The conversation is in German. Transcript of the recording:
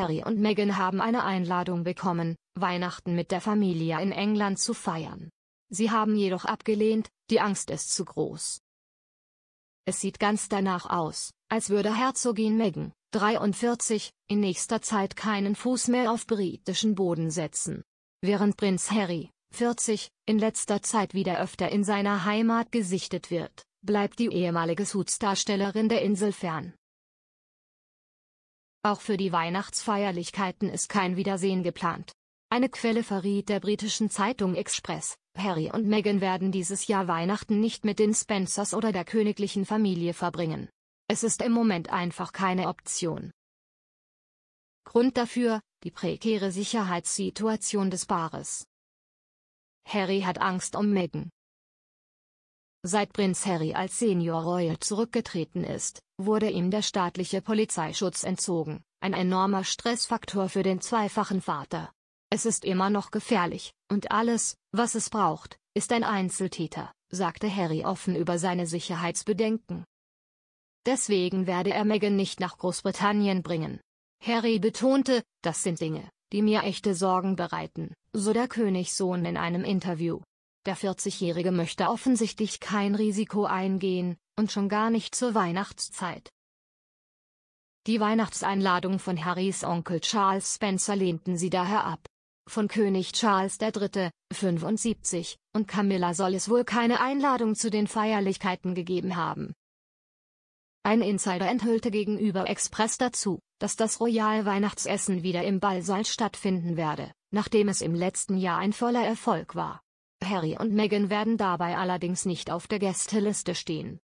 Harry und Meghan haben eine Einladung bekommen, Weihnachten mit der Familie in England zu feiern. Sie haben jedoch abgelehnt, die Angst ist zu groß. Es sieht ganz danach aus, als würde Herzogin Meghan, 43, in nächster Zeit keinen Fuß mehr auf britischen Boden setzen. Während Prinz Harry, 40, in letzter Zeit wieder öfter in seiner Heimat gesichtet wird, bleibt die ehemalige Suits-Darstellerin der Insel fern. Auch für die Weihnachtsfeierlichkeiten ist kein Wiedersehen geplant. Eine Quelle verriet der britischen Zeitung Express, Harry und Meghan werden dieses Jahr Weihnachten nicht mit den Spencers oder der königlichen Familie verbringen. Es ist im Moment einfach keine Option. Grund dafür, die prekäre Sicherheitssituation des Paares. Harry hat Angst um Meghan. Seit Prinz Harry als Senior Royal zurückgetreten ist, wurde ihm der staatliche Polizeischutz entzogen, ein enormer Stressfaktor für den zweifachen Vater. Es ist immer noch gefährlich, und alles, was es braucht, ist ein Einzeltäter, sagte Harry offen über seine Sicherheitsbedenken. Deswegen werde er Meghan nicht nach Großbritannien bringen. Harry betonte, das sind Dinge, die mir echte Sorgen bereiten, so der Königssohn in einem Interview. Der 40-Jährige möchte offensichtlich kein Risiko eingehen, und schon gar nicht zur Weihnachtszeit. Die Weihnachtseinladung von Harrys Onkel Charles Spencer lehnten sie daher ab. Von König Charles III., 75, und Camilla soll es wohl keine Einladung zu den Feierlichkeiten gegeben haben. Ein Insider enthüllte gegenüber Express dazu, dass das Royal Weihnachtsessen wieder im Ballsaal stattfinden werde, nachdem es im letzten Jahr ein voller Erfolg war. Harry und Meghan werden dabei allerdings nicht auf der Gästeliste stehen